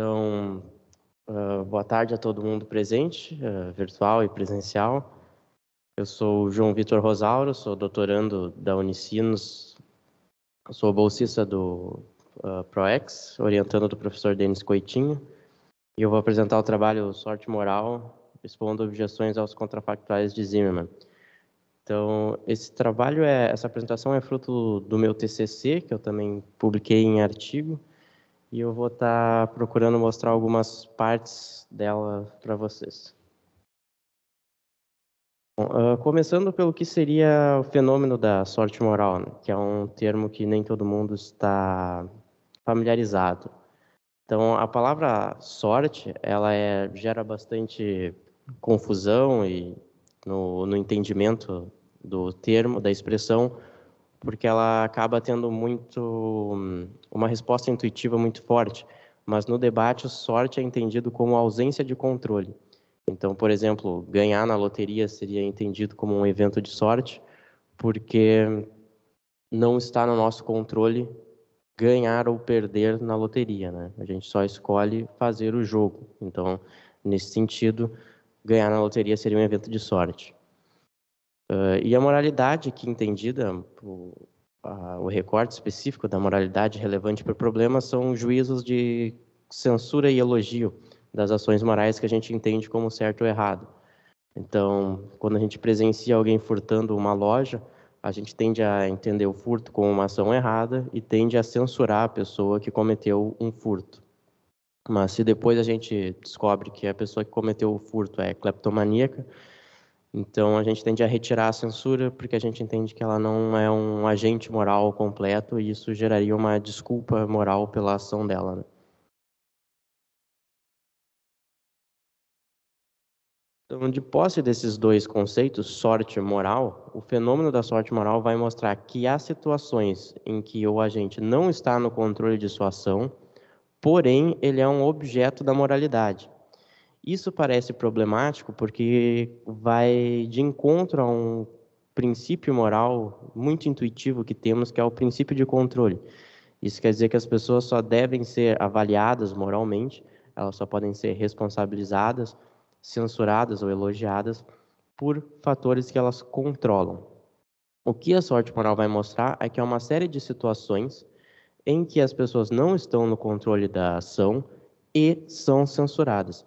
Então, uh, boa tarde a todo mundo presente, uh, virtual e presencial. Eu sou o João Vitor Rosauro, sou doutorando da Unicinos, sou bolsista do uh, ah, ProEx, orientando do professor Denis Coitinho, e eu vou apresentar o trabalho Sorte Moral, expondo objeções aos contrafactuais de Zimmermann. Então, esse trabalho é, essa apresentação é fruto do meu TCC, que eu também publiquei em artigo, e eu vou estar tá procurando mostrar algumas partes dela para vocês. Bom, uh, começando pelo que seria o fenômeno da sorte moral, né, que é um termo que nem todo mundo está familiarizado. Então, a palavra sorte, ela é, gera bastante confusão e no, no entendimento do termo, da expressão, porque ela acaba tendo muito hum, uma resposta intuitiva muito forte, mas no debate o sorte é entendido como ausência de controle. Então, por exemplo, ganhar na loteria seria entendido como um evento de sorte, porque não está no nosso controle ganhar ou perder na loteria, né? A gente só escolhe fazer o jogo. Então, nesse sentido, ganhar na loteria seria um evento de sorte. Uh, e a moralidade aqui entendida, o, a, o recorte específico da moralidade relevante para o problema são juízos de censura e elogio das ações morais que a gente entende como certo ou errado. Então, quando a gente presencia alguém furtando uma loja, a gente tende a entender o furto como uma ação errada e tende a censurar a pessoa que cometeu um furto. Mas se depois a gente descobre que a pessoa que cometeu o furto é cleptomaníaca, então a gente tende a retirar a censura porque a gente entende que ela não é um agente moral completo e isso geraria uma desculpa moral pela ação dela. Né? Então, de posse desses dois conceitos, sorte e moral, o fenômeno da sorte moral vai mostrar que há situações em que o agente não está no controle de sua ação, porém ele é um objeto da moralidade. Isso parece problemático porque vai de encontro a um princípio moral muito intuitivo que temos, que é o princípio de controle. Isso quer dizer que as pessoas só devem ser avaliadas moralmente, elas só podem ser responsabilizadas, censuradas ou elogiadas por fatores que elas controlam. O que a sorte moral vai mostrar é que há uma série de situações em que as pessoas não estão no controle da ação e são censuradas.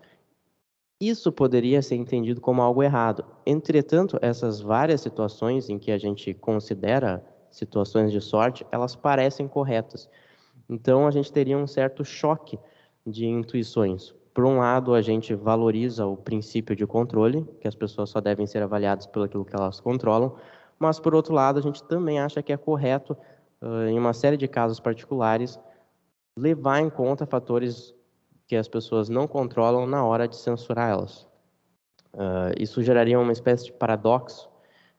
Isso poderia ser entendido como algo errado. Entretanto, essas várias situações em que a gente considera situações de sorte, elas parecem corretas. Então, a gente teria um certo choque de intuições. Por um lado, a gente valoriza o princípio de controle, que as pessoas só devem ser avaliadas pelo aquilo que elas controlam, mas, por outro lado, a gente também acha que é correto, em uma série de casos particulares, levar em conta fatores que as pessoas não controlam na hora de censurar elas. Uh, isso geraria uma espécie de paradoxo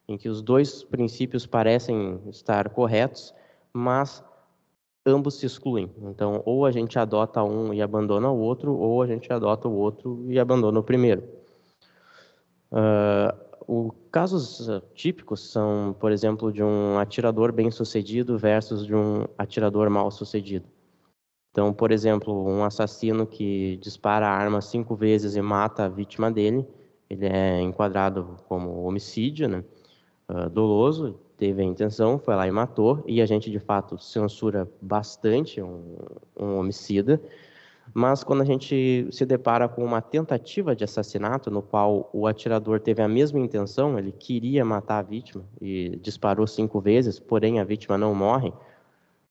em que os dois princípios parecem estar corretos, mas ambos se excluem. Então, ou a gente adota um e abandona o outro, ou a gente adota o outro e abandona o primeiro. Uh, o, casos típicos são, por exemplo, de um atirador bem-sucedido versus de um atirador mal-sucedido. Então, por exemplo, um assassino que dispara a arma cinco vezes e mata a vítima dele, ele é enquadrado como homicídio, né? Uh, doloso, teve a intenção, foi lá e matou, e a gente de fato censura bastante um, um homicida, mas quando a gente se depara com uma tentativa de assassinato no qual o atirador teve a mesma intenção, ele queria matar a vítima e disparou cinco vezes, porém a vítima não morre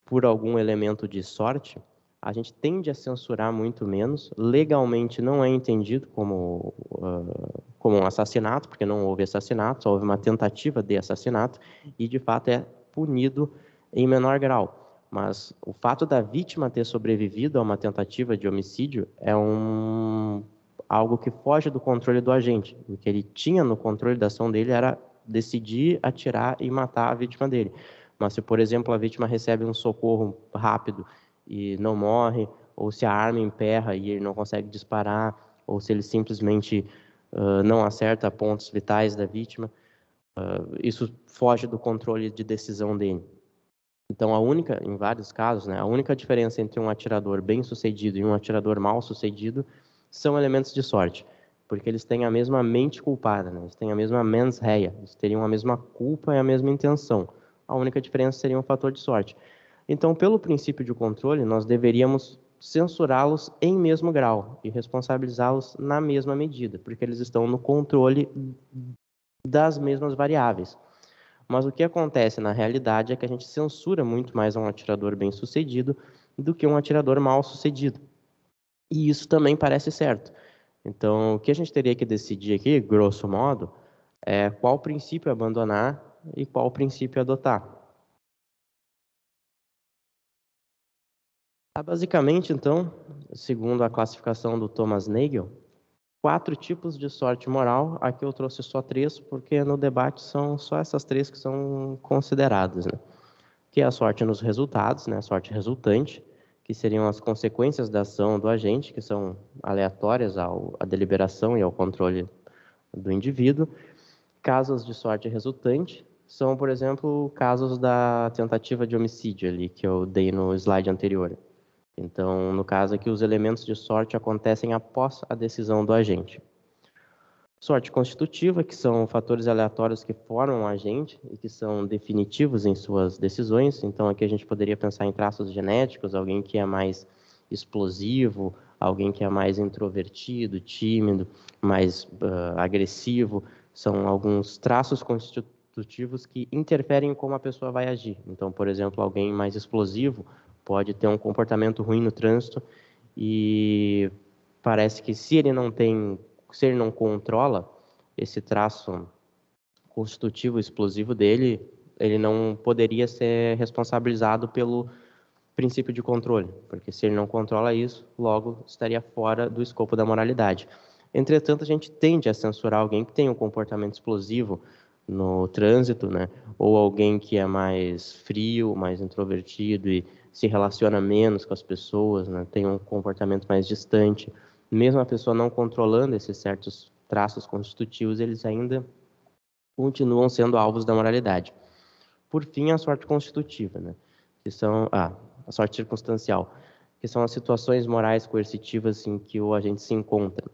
por algum elemento de sorte, a gente tende a censurar muito menos. Legalmente não é entendido como, uh, como um assassinato, porque não houve assassinato, só houve uma tentativa de assassinato, e de fato é punido em menor grau. Mas o fato da vítima ter sobrevivido a uma tentativa de homicídio é um algo que foge do controle do agente. O que ele tinha no controle da ação dele era decidir atirar e matar a vítima dele. Mas se, por exemplo, a vítima recebe um socorro rápido e não morre, ou se a arma emperra e ele não consegue disparar, ou se ele simplesmente uh, não acerta pontos vitais da vítima. Uh, isso foge do controle de decisão dele. Então, a única, em vários casos, né, a única diferença entre um atirador bem-sucedido e um atirador mal-sucedido são elementos de sorte, porque eles têm a mesma mente culpada, né, eles têm a mesma mens rea, eles teriam a mesma culpa e a mesma intenção. A única diferença seria um fator de sorte. Então, pelo princípio de controle, nós deveríamos censurá-los em mesmo grau e responsabilizá-los na mesma medida, porque eles estão no controle das mesmas variáveis. Mas o que acontece na realidade é que a gente censura muito mais um atirador bem-sucedido do que um atirador mal-sucedido. E isso também parece certo. Então, o que a gente teria que decidir aqui, grosso modo, é qual princípio abandonar e qual princípio adotar. Tá, basicamente, então, segundo a classificação do Thomas Nagel, quatro tipos de sorte moral. Aqui eu trouxe só três, porque no debate são só essas três que são consideradas, né? Que é a sorte nos resultados, né? A sorte resultante, que seriam as consequências da ação do agente, que são aleatórias ao, à deliberação e ao controle do indivíduo. Casos de sorte resultante são, por exemplo, casos da tentativa de homicídio ali que eu dei no slide anterior então, no caso aqui, os elementos de sorte acontecem após a decisão do agente. Sorte constitutiva, que são fatores aleatórios que formam o agente e que são definitivos em suas decisões. Então, aqui a gente poderia pensar em traços genéticos, alguém que é mais explosivo, alguém que é mais introvertido, tímido, mais uh, agressivo. São alguns traços constitutivos que interferem em como a pessoa vai agir. Então, por exemplo, alguém mais explosivo pode ter um comportamento ruim no trânsito e parece que se ele não tem, se ele não controla esse traço constitutivo explosivo dele, ele não poderia ser responsabilizado pelo princípio de controle, porque se ele não controla isso, logo estaria fora do escopo da moralidade. Entretanto, a gente tende a censurar alguém que tem um comportamento explosivo no trânsito, né? Ou alguém que é mais frio, mais introvertido e se relaciona menos com as pessoas, né? tem um comportamento mais distante. Mesmo a pessoa não controlando esses certos traços constitutivos, eles ainda continuam sendo alvos da moralidade. Por fim, a sorte constitutiva, né? que são ah, a sorte circunstancial, que são as situações morais coercitivas em que o agente se encontra.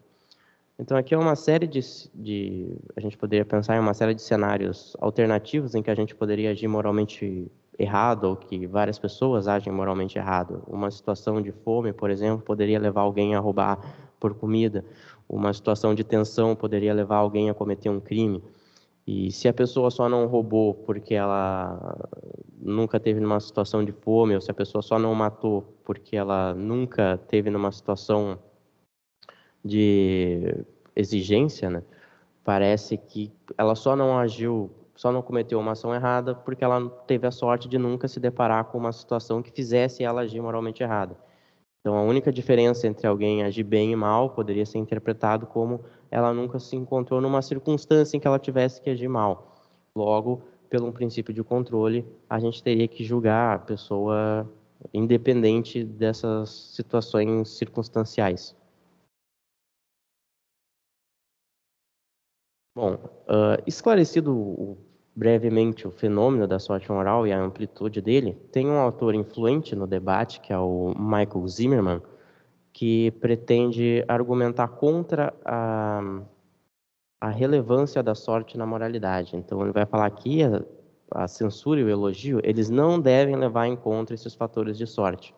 Então, aqui é uma série de, de, A gente poderia pensar em uma série de cenários alternativos em que a gente poderia agir moralmente errado ou que várias pessoas agem moralmente errado. Uma situação de fome, por exemplo, poderia levar alguém a roubar por comida. Uma situação de tensão poderia levar alguém a cometer um crime. E se a pessoa só não roubou porque ela nunca teve numa situação de fome, ou se a pessoa só não matou porque ela nunca teve numa situação de exigência, né? parece que ela só não agiu só não cometeu uma ação errada porque ela teve a sorte de nunca se deparar com uma situação que fizesse ela agir moralmente errada. Então, a única diferença entre alguém agir bem e mal poderia ser interpretado como ela nunca se encontrou numa circunstância em que ela tivesse que agir mal. Logo, pelo um princípio de controle, a gente teria que julgar a pessoa independente dessas situações circunstanciais. Bom, uh, esclarecido o brevemente o fenômeno da sorte moral e a amplitude dele, tem um autor influente no debate, que é o Michael Zimmerman, que pretende argumentar contra a, a relevância da sorte na moralidade. Então, ele vai falar que a, a censura e o elogio, eles não devem levar em conta esses fatores de sorte.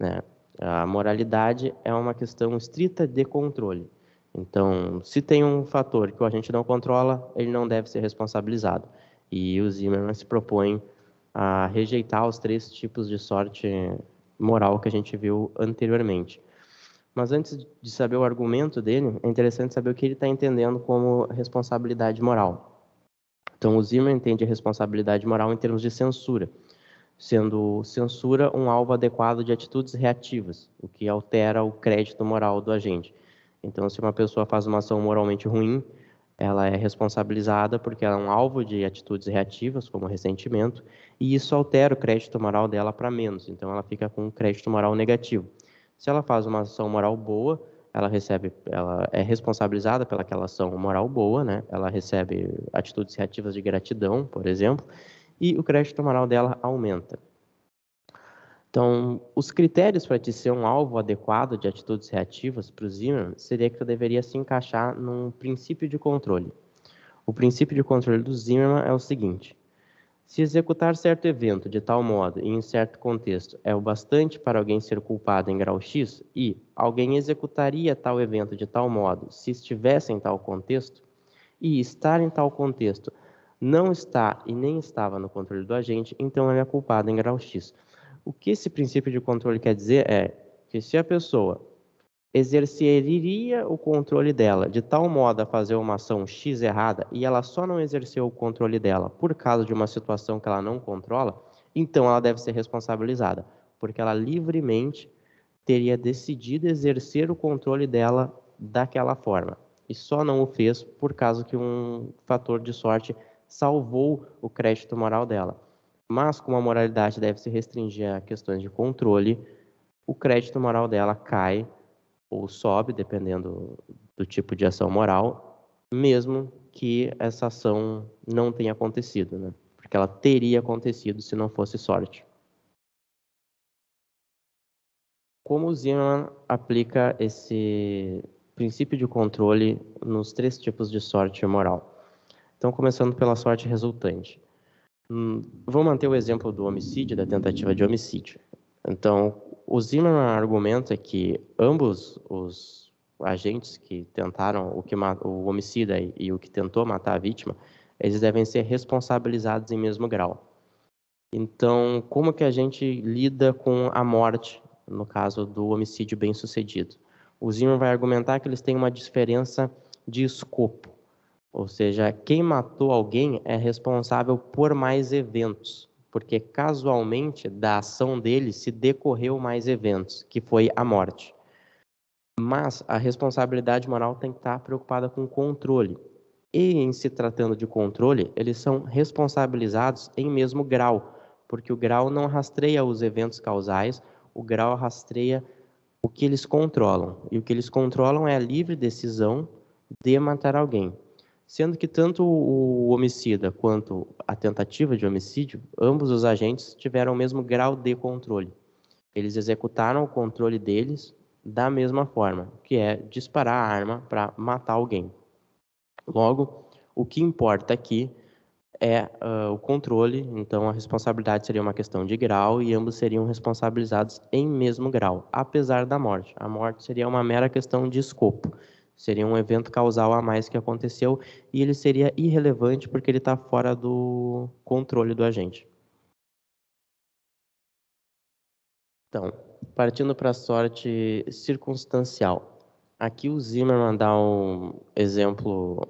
Né? A moralidade é uma questão estrita de controle. Então, se tem um fator que o agente não controla, ele não deve ser responsabilizado. E o Zimmerman se propõe a rejeitar os três tipos de sorte moral que a gente viu anteriormente. Mas antes de saber o argumento dele, é interessante saber o que ele está entendendo como responsabilidade moral. Então, o Zimmerman entende a responsabilidade moral em termos de censura, sendo censura um alvo adequado de atitudes reativas, o que altera o crédito moral do agente. Então, se uma pessoa faz uma ação moralmente ruim, ela é responsabilizada porque ela é um alvo de atitudes reativas, como ressentimento, e isso altera o crédito moral dela para menos. Então, ela fica com um crédito moral negativo. Se ela faz uma ação moral boa, ela recebe, ela é responsabilizada pelaquela ação moral boa, né? Ela recebe atitudes reativas de gratidão, por exemplo, e o crédito moral dela aumenta. Então, os critérios para te ser um alvo adequado de atitudes reativas para o Zimmerman seria que tu deveria se encaixar num princípio de controle. O princípio de controle do Zimmerman é o seguinte: se executar certo evento de tal modo e em certo contexto é o bastante para alguém ser culpado em grau X, e alguém executaria tal evento de tal modo se estivesse em tal contexto, e estar em tal contexto não está e nem estava no controle do agente, então ele é culpado em grau X. O que esse princípio de controle quer dizer é que se a pessoa exerceria o controle dela de tal modo a fazer uma ação X errada e ela só não exerceu o controle dela por causa de uma situação que ela não controla, então ela deve ser responsabilizada, porque ela livremente teria decidido exercer o controle dela daquela forma e só não o fez por causa que um fator de sorte salvou o crédito moral dela. Mas como a moralidade deve se restringir a questões de controle, o crédito moral dela cai ou sobe, dependendo do tipo de ação moral, mesmo que essa ação não tenha acontecido, né? Porque ela teria acontecido se não fosse sorte. Como o Zimmerman aplica esse princípio de controle nos três tipos de sorte moral? Então, começando pela sorte resultante. Hum, vou manter o exemplo do homicídio, da tentativa de homicídio. Então, o Zimmerman é argumenta é que ambos os agentes que tentaram o, que, o homicida e, e o que tentou matar a vítima, eles devem ser responsabilizados em mesmo grau. Então, como que a gente lida com a morte no caso do homicídio bem-sucedido? O Zimmer vai argumentar que eles têm uma diferença de escopo. Ou seja, quem matou alguém é responsável por mais eventos, porque casualmente da ação dele se decorreu mais eventos, que foi a morte. Mas a responsabilidade moral tem que estar preocupada com o controle. E em se tratando de controle, eles são responsabilizados em mesmo grau, porque o grau não rastreia os eventos causais, o grau rastreia o que eles controlam. E o que eles controlam é a livre decisão de matar alguém sendo que tanto o homicida quanto a tentativa de homicídio, ambos os agentes tiveram o mesmo grau de controle. Eles executaram o controle deles da mesma forma, que é disparar a arma para matar alguém. Logo, o que importa aqui é uh, o controle, então a responsabilidade seria uma questão de grau e ambos seriam responsabilizados em mesmo grau, apesar da morte. A morte seria uma mera questão de escopo Seria um evento causal a mais que aconteceu e ele seria irrelevante porque ele está fora do controle do agente. Então, partindo para a sorte circunstancial. Aqui o Zimmerman dá um exemplo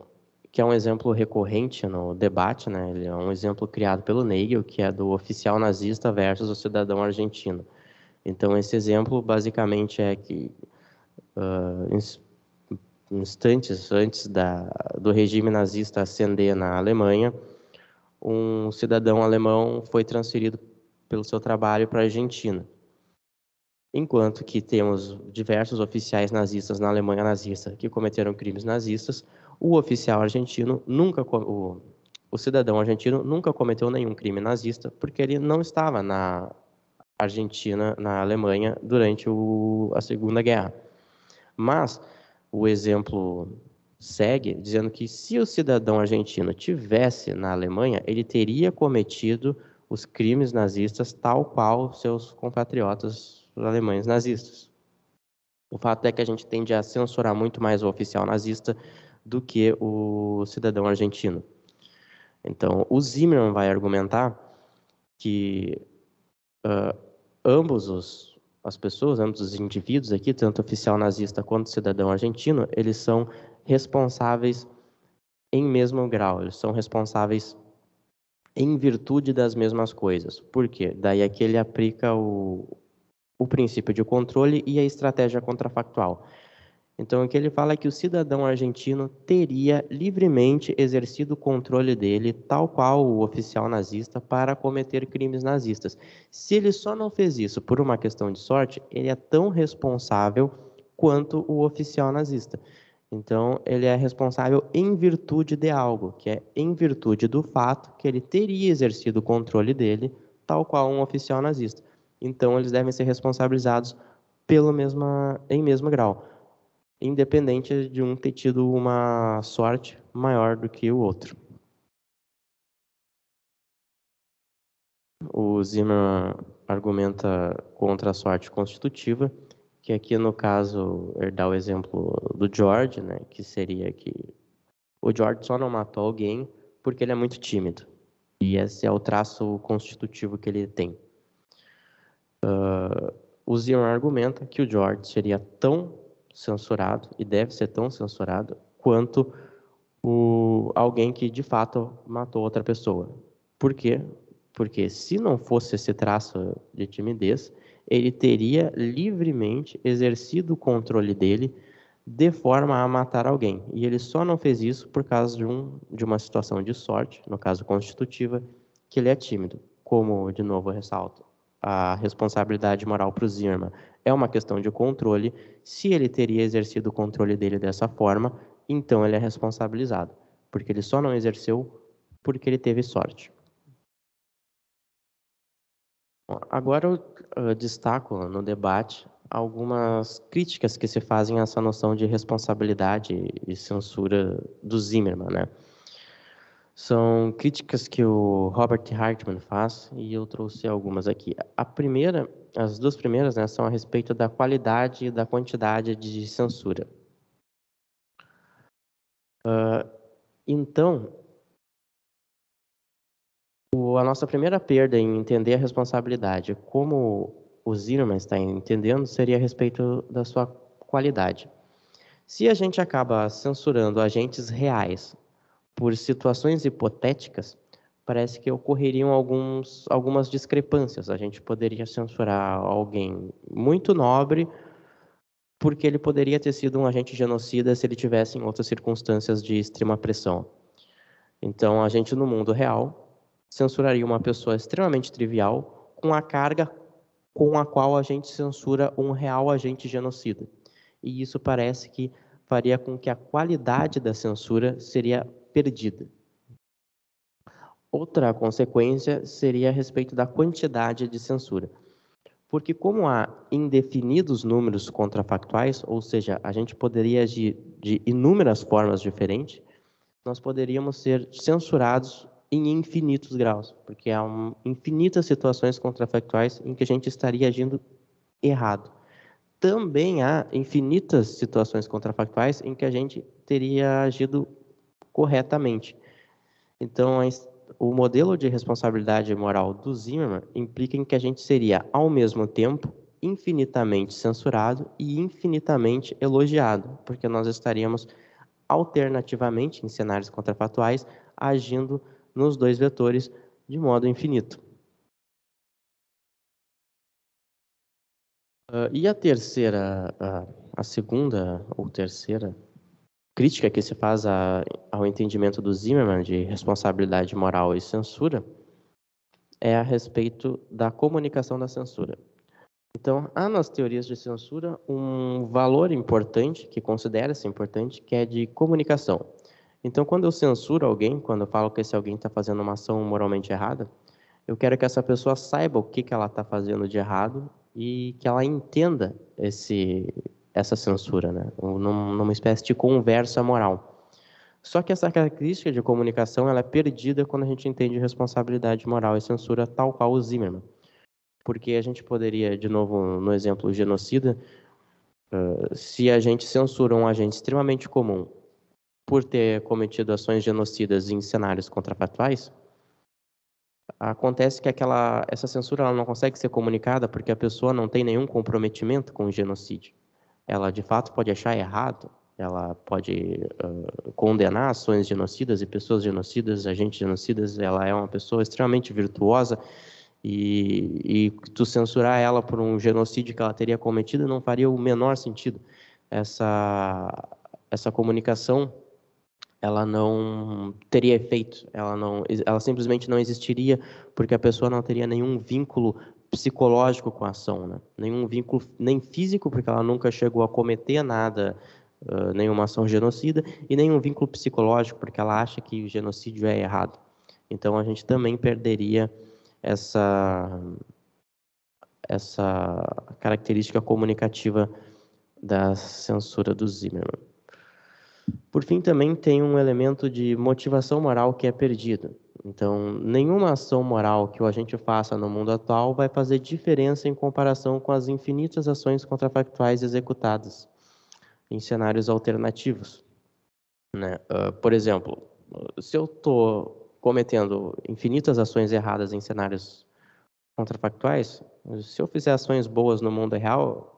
que é um exemplo recorrente no debate, né? Ele é um exemplo criado pelo Nagel, que é do oficial nazista versus o cidadão argentino. Então, esse exemplo basicamente é que uh, instantes antes da, do regime nazista ascender na Alemanha, um cidadão alemão foi transferido pelo seu trabalho para a Argentina. Enquanto que temos diversos oficiais nazistas na Alemanha nazista que cometeram crimes nazistas, o oficial argentino nunca o, o cidadão argentino nunca cometeu nenhum crime nazista porque ele não estava na Argentina, na Alemanha durante o, a Segunda Guerra. Mas o exemplo segue dizendo que se o cidadão argentino tivesse na Alemanha, ele teria cometido os crimes nazistas tal qual seus compatriotas alemães nazistas. O fato é que a gente tende a censurar muito mais o oficial nazista do que o cidadão argentino. Então, o Zimmermann vai argumentar que uh, ambos os as pessoas, ambos né, os indivíduos aqui, tanto oficial nazista quanto cidadão argentino, eles são responsáveis em mesmo grau, eles são responsáveis em virtude das mesmas coisas. Por quê? Daí é que ele aplica o, o princípio de controle e a estratégia contrafactual. Então, o que ele fala é que o cidadão argentino teria livremente exercido o controle dele, tal qual o oficial nazista, para cometer crimes nazistas. Se ele só não fez isso por uma questão de sorte, ele é tão responsável quanto o oficial nazista. Então, ele é responsável em virtude de algo, que é em virtude do fato que ele teria exercido o controle dele, tal qual um oficial nazista. Então, eles devem ser responsabilizados pelo mesma, em mesmo grau independente de um ter tido uma sorte maior do que o outro. O Zimmer argumenta contra a sorte constitutiva, que aqui no caso, herdar é dá o exemplo do George, né, que seria que o George só não matou alguém porque ele é muito tímido. E esse é o traço constitutivo que ele tem. Uh, o Zimmer argumenta que o George seria tão censurado e deve ser tão censurado quanto o, alguém que de fato matou outra pessoa. Por quê? Porque se não fosse esse traço de timidez, ele teria livremente exercido o controle dele de forma a matar alguém. E ele só não fez isso por causa de, um, de uma situação de sorte, no caso constitutiva, que ele é tímido. Como, de novo, ressalto, a responsabilidade moral para o Zirma. É uma questão de controle. Se ele teria exercido o controle dele dessa forma, então ele é responsabilizado, porque ele só não exerceu porque ele teve sorte. agora eu destaco no debate algumas críticas que se fazem a essa noção de responsabilidade e censura do Zimmermann, né? são críticas que o Robert Hartman faz e eu trouxe algumas aqui. A primeira, as duas primeiras, né, são a respeito da qualidade e da quantidade de censura. Uh, então, o, a nossa primeira perda em entender a responsabilidade, como o Zimmerman está entendendo, seria a respeito da sua qualidade. Se a gente acaba censurando agentes reais por situações hipotéticas, parece que ocorreriam alguns, algumas discrepâncias. A gente poderia censurar alguém muito nobre, porque ele poderia ter sido um agente genocida se ele tivesse em outras circunstâncias de extrema pressão. Então, a gente no mundo real censuraria uma pessoa extremamente trivial com a carga com a qual a gente censura um real agente genocida. E isso parece que faria com que a qualidade da censura seria perdida. Outra consequência seria a respeito da quantidade de censura. Porque, como há indefinidos números contrafactuais, ou seja, a gente poderia agir de inúmeras formas diferentes, nós poderíamos ser censurados em infinitos graus, porque há um, infinitas situações contrafactuais em que a gente estaria agindo errado. Também há infinitas situações contrafactuais em que a gente teria agido corretamente. Então, o modelo de responsabilidade moral do Zimmermann implica em que a gente seria, ao mesmo tempo, infinitamente censurado e infinitamente elogiado, porque nós estaríamos alternativamente em cenários contrafatuais, agindo nos dois vetores de modo infinito. Uh, e a terceira, uh, a segunda ou terceira crítica que se faz a, ao entendimento do Zimmermann de responsabilidade moral e censura é a respeito da comunicação da censura. Então, há nas teorias de censura um valor importante, que considera-se importante, que é de comunicação. Então, quando eu censuro alguém, quando eu falo que esse alguém está fazendo uma ação moralmente errada, eu quero que essa pessoa saiba o que, que ela está fazendo de errado e que ela entenda esse, essa censura, né? numa espécie de conversa moral. Só que essa característica de comunicação ela é perdida quando a gente entende responsabilidade moral e censura tal qual o Zimmerman. Porque a gente poderia, de novo, no exemplo genocida, ah, se a gente censura um agente extremamente comum por ter cometido ações genocidas em cenários contrafatuais, acontece que aquela, essa censura ela não consegue ser comunicada porque a pessoa não tem nenhum comprometimento com o genocídio ela de fato pode achar errado, ela pode uh, condenar ações genocidas e pessoas genocidas, agentes genocidas, ela é uma pessoa extremamente virtuosa e, e tu censurar ela por um genocídio que ela teria cometido não faria o menor sentido. Essa, essa comunicação ela não teria efeito, ela, não, ela simplesmente não existiria, porque a pessoa não teria nenhum vínculo psicológico com a ação, né? nenhum vínculo nem físico, porque ela nunca chegou a cometer nada, uh, nenhuma ação genocida, e nenhum vínculo psicológico, porque ela acha que o genocídio é errado. Então a gente também perderia essa essa característica comunicativa da censura do Zimmermann. Por fim, também tem um elemento de motivação moral que é perdido. Então, nenhuma ação moral que o agente faça no mundo atual vai fazer diferença em comparação com as infinitas ações contrafactuais executadas em cenários alternativos. Né? Uh, por exemplo, se eu estou cometendo infinitas ações erradas em cenários contrafactuais, se eu fizer ações boas no mundo real,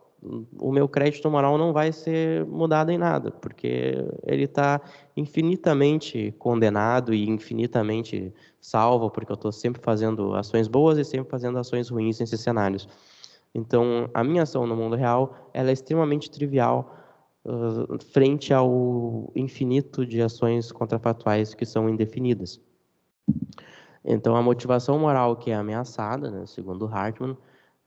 o meu crédito moral não vai ser mudado em nada, porque ele está infinitamente condenado e infinitamente salvo, porque eu estou sempre fazendo ações boas e sempre fazendo ações ruins nesses cenários. Então, a minha ação no mundo real ela é extremamente trivial uh, frente ao infinito de ações contrafatuais que são indefinidas. Então, a motivação moral que é ameaçada, né, segundo Hartmann,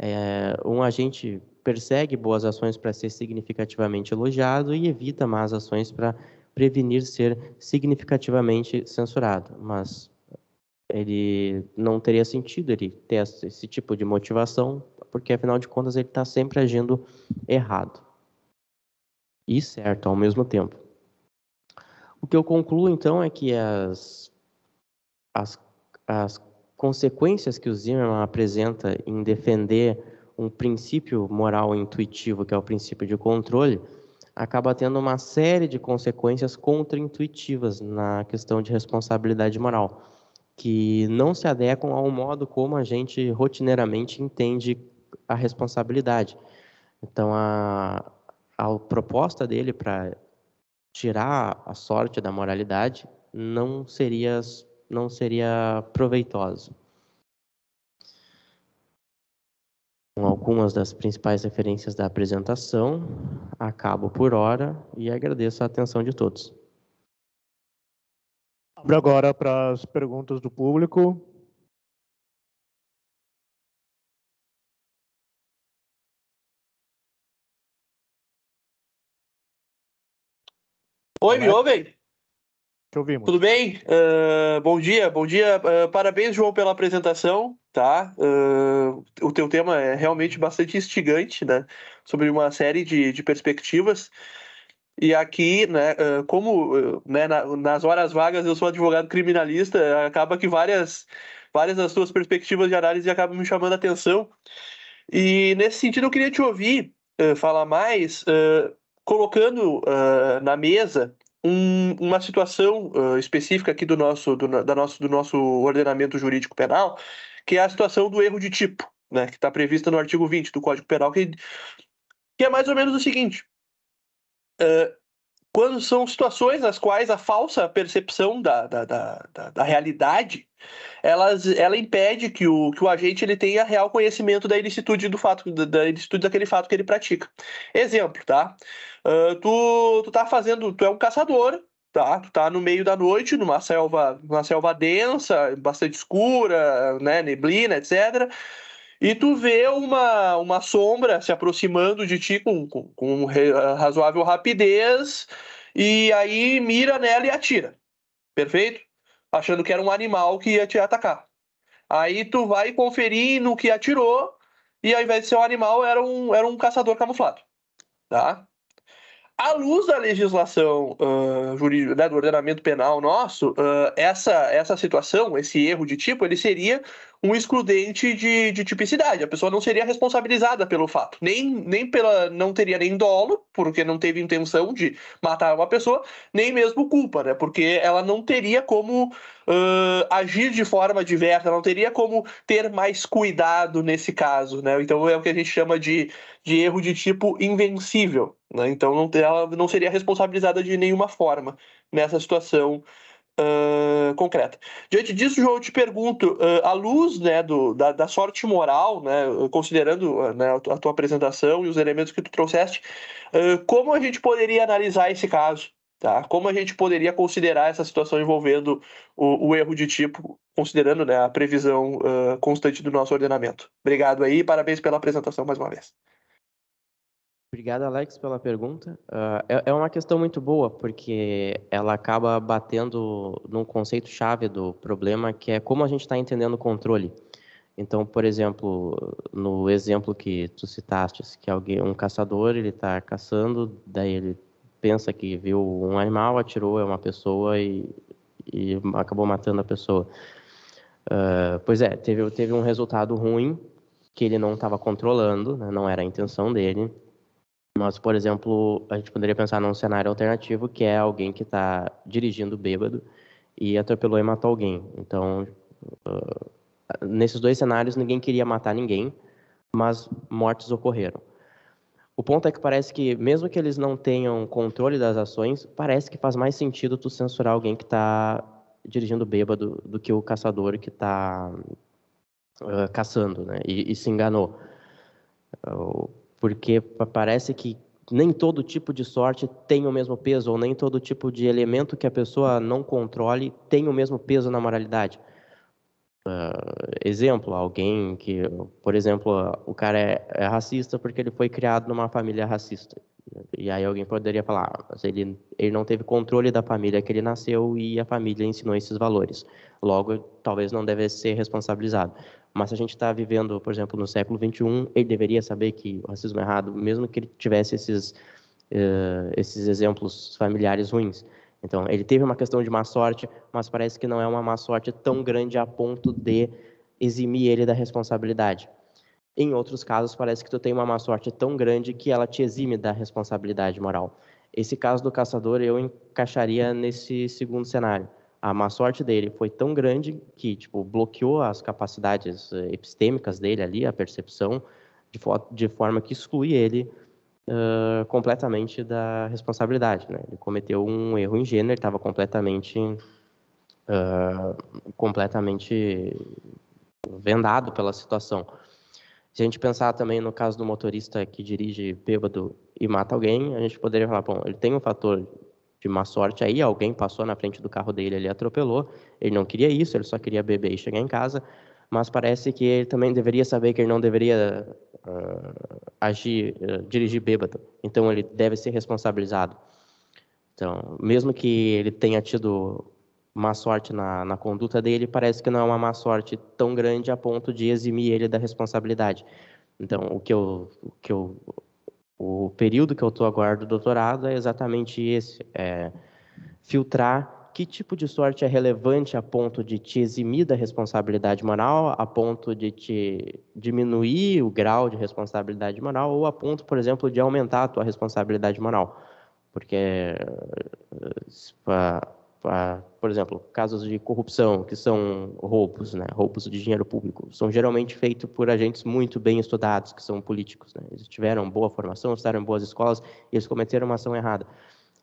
é um agente persegue boas ações para ser significativamente elogiado e evita más ações para prevenir ser significativamente censurado. Mas ele não teria sentido ele ter esse tipo de motivação, porque afinal de contas ele está sempre agindo errado e certo ao mesmo tempo. O que eu concluo então é que as, as, as consequências que o Zimmerman apresenta em defender um princípio moral intuitivo, que é o princípio de controle, acaba tendo uma série de consequências contraintuitivas na questão de responsabilidade moral, que não se adequam ao modo como a gente rotineiramente entende a responsabilidade. Então, a, a proposta dele para tirar a sorte da moralidade não seria, não seria proveitosa. com algumas das principais referências da apresentação. Acabo por hora e agradeço a atenção de todos. Abro agora para as perguntas do público. Oi, me ouvem? Te ouvimos. Tudo bem? Uh, bom dia, bom dia. Uh, parabéns, João, pela apresentação tá? Uh, o teu tema é realmente bastante instigante, né? Sobre uma série de, de perspectivas. E aqui, né, ah, como ah, né, nas horas vagas eu sou advogado criminalista, acaba que várias, várias das suas perspectivas de análise acabam me chamando a atenção. E nesse sentido eu queria te ouvir falar mais, colocando na mesa um, uma situação específica aqui do nosso, do, da nosso, do nosso ordenamento jurídico penal, que é a situação do erro de tipo, né, que está prevista no artigo 20 do Código Penal, que, que é mais ou menos o seguinte: uh, quando são situações nas quais a falsa percepção da, da, da, da, da realidade elas, ela impede que o, que o agente ele tenha real conhecimento da ilicitude do fato da, da ilicitude daquele fato que ele pratica. Exemplo, tá? Uh, tu, tu tá fazendo, tu é um caçador tá, tá no meio da noite, numa selva, numa selva densa, bastante escura, né, neblina, etc. E tu vê uma, uma sombra se aproximando de ti com, com, com ah, razoável rapidez, e aí mira nela e atira. Perfeito? Achando que era um animal que ia te atacar. Aí tu vai conferir no que atirou, e ao invés de ser um animal, era um, era um caçador camuflado. Tá? à luz da legislação uh, jurídica, né, do ordenamento penal nosso, uh, essa, essa situação, esse erro de tipo, ele seria um excludente de, de tipicidade. A pessoa não seria responsabilizada pelo fato, nem, nem pela. não teria nem dolo, porque não teve intenção de matar uma pessoa, nem mesmo culpa, né? Porque ela não teria como uh, agir de forma diversa, não teria como ter mais cuidado nesse caso, né? Então é o que a gente chama de, de erro de tipo invencível. Né? Então não, ela não seria responsabilizada de nenhuma forma nessa situação concreta. Diante disso, João, eu te pergunto, uh, à luz né, do, da, da, sorte moral, né, considerando né, a tua apresentação e os elementos que tu trouxeste, uh, como a gente poderia analisar esse caso? Tá? Como a gente poderia considerar essa situação envolvendo o, o erro de tipo, considerando né, a previsão uh, constante do nosso ordenamento? Obrigado aí, parabéns pela apresentação mais uma vez. Obrigado, Alex, pela pergunta. Uh, é, é, uma questão muito boa, porque ela acaba batendo num conceito-chave do problema, que é como a gente está entendendo o controle. Então, por exemplo, no exemplo que tu citaste, que alguém, um caçador, ele está caçando, daí ele pensa que viu um animal, atirou, é uma pessoa e, e acabou matando a pessoa. Uh, pois é, teve, teve um resultado ruim, que ele não estava controlando, né, não era a intenção dele, mas, por exemplo, a gente poderia pensar num cenário alternativo que é alguém que está dirigindo bêbado e atropelou e matou alguém. Então, uh, nesses dois cenários, ninguém queria matar ninguém, mas mortes ocorreram. O ponto é que parece que, mesmo que eles não tenham controle das ações, parece que faz mais sentido tu censurar alguém que está dirigindo bêbado do que o caçador que está uh, ah, caçando, né? E, e se enganou. Uh, porque parece que nem todo tipo de sorte tem o mesmo peso, ou nem todo tipo de elemento que a pessoa não controle tem o mesmo peso na moralidade. Uh, exemplo, alguém que, por exemplo, o cara é, é, racista porque ele foi criado numa família racista. E aí alguém poderia falar, ah, mas ele, ele não teve controle da família que ele nasceu e a família ensinou esses valores. Logo, talvez não deve ser responsabilizado. Mas se a gente está vivendo, por exemplo, no século XXI, ele deveria saber que o racismo é errado, mesmo que ele tivesse esses, uh, esses exemplos familiares ruins. Então, ele teve uma questão de má sorte, mas parece que não é uma má sorte tão grande a ponto de eximir ele da responsabilidade. Em outros casos, parece que tu tem uma má sorte tão grande que ela te exime da responsabilidade moral. Esse caso do caçador eu encaixaria nesse segundo cenário a má sorte dele foi tão grande que tipo bloqueou as capacidades eh, epistêmicas dele ali, a percepção, de, fo de forma que exclui ele uh, completamente da responsabilidade. Né? Ele cometeu um erro em gênero, estava completamente uh, completamente vendado pela situação. Se a gente pensar também no caso do motorista que dirige bêbado e mata alguém, a gente poderia falar, bom, ele tem um fator de má sorte aí, alguém passou na frente do carro dele, ele atropelou. Ele não queria isso, ele só queria beber e chegar em casa. Mas parece que ele também deveria saber que ele não deveria uh, agir, uh, dirigir bêbado. Então ele deve ser responsabilizado. Então, mesmo que ele tenha tido má sorte na, na conduta dele, parece que não é uma má sorte tão grande a ponto de eximir ele da responsabilidade. Então, o que eu, o que eu o período que eu estou agora do doutorado é exatamente esse, é filtrar que tipo de sorte é relevante a ponto de te eximir da responsabilidade moral, a ponto de te diminuir o grau de responsabilidade moral, ou a ponto, por exemplo, de aumentar a tua responsabilidade moral. Porque eh, ah, por exemplo, casos de corrupção, que são roubos, né, roubos de dinheiro público, são geralmente feitos por agentes muito bem estudados, que são políticos. Né? Eles tiveram boa formação, estiveram em boas escolas, e eles cometeram uma ação errada.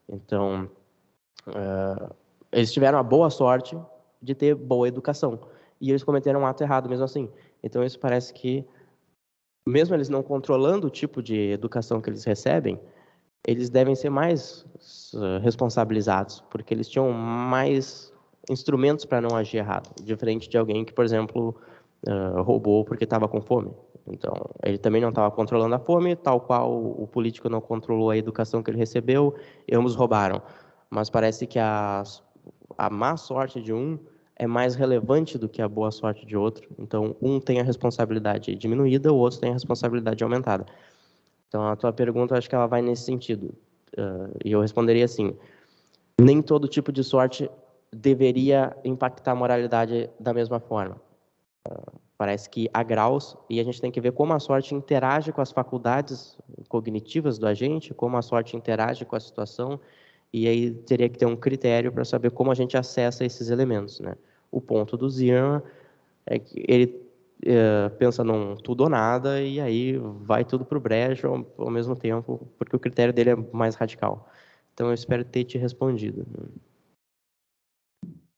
Então, uh, eles tiveram a boa sorte de ter boa educação, e eles cometeram um ato errado mesmo assim. Então, isso parece que, mesmo eles não controlando o tipo de educação que eles recebem, eles devem ser mais uh, responsabilizados, porque eles tinham mais instrumentos para não agir errado, diferente de alguém que, por exemplo, uh, roubou porque estava com fome. Então, ele também não estava controlando a fome, tal qual o político não controlou a educação que ele recebeu, e ambos roubaram. Mas parece que a, a má sorte de um é mais relevante do que a boa sorte de outro. Então, um tem a responsabilidade diminuída, o outro tem a responsabilidade aumentada. Então, a tua pergunta, acho que ela vai nesse sentido. Uh, e eu responderia assim: nem todo tipo de sorte deveria impactar a moralidade da mesma forma. Uh, parece que há graus e a gente tem que ver como a sorte interage com as faculdades cognitivas do agente, como a sorte interage com a situação, e aí teria que ter um critério para saber como a gente acessa esses elementos, né? O ponto do Zian é que ele é, pensa num tudo ou nada e aí vai tudo para o brejo ao, ao mesmo tempo, porque o critério dele é mais radical. Então eu espero ter te respondido.